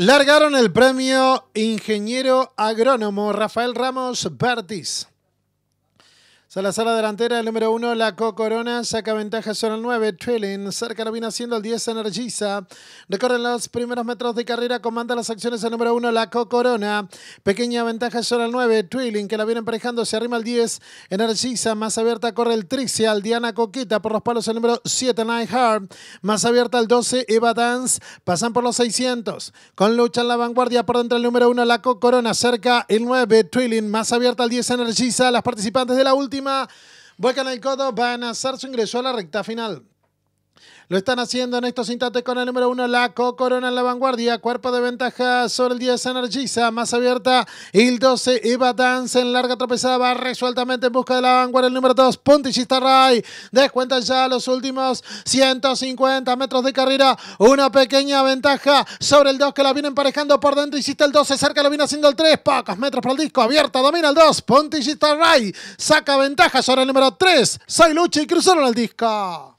Largaron el premio Ingeniero Agrónomo Rafael Ramos Bertis. Salazar la delantera, el número 1, la Co Corona, saca ventaja sobre el 9, Trilling, cerca lo viene haciendo el 10, Energiza. Recorren los primeros metros de carrera, comanda las acciones el número 1, la corona Pequeña ventaja sobre el 9, Trilling, que la viene emparejando, se arrima el 10, Energiza, más abierta corre el al Diana Coquita por los palos el número 7, hard Más abierta el 12, Eva Dance, pasan por los 600. Con lucha en la vanguardia, por dentro el número 1, la Co Corona. cerca el 9, Trilling, más abierta el 10, Energiza. Las participantes de la última última, Boca y van a hacer su ingreso a la recta final. Lo están haciendo en estos instantes con el número 1, Laco Corona en la vanguardia. Cuerpo de ventaja sobre el 10, Energiza. Más abierta, el 12, Eva Dance en larga tropezada. Va resueltamente en busca de la vanguardia. El número 2, Puntichista Ray. Descuenta ya los últimos 150 metros de carrera. Una pequeña ventaja sobre el 2 que la viene emparejando por dentro. Hiciste el 12, cerca lo viene haciendo el 3. Pocos metros para el disco. Abierta, domina el 2. Puntichista Ray saca ventaja sobre el número 3. Sailuchi y cruzaron el disco.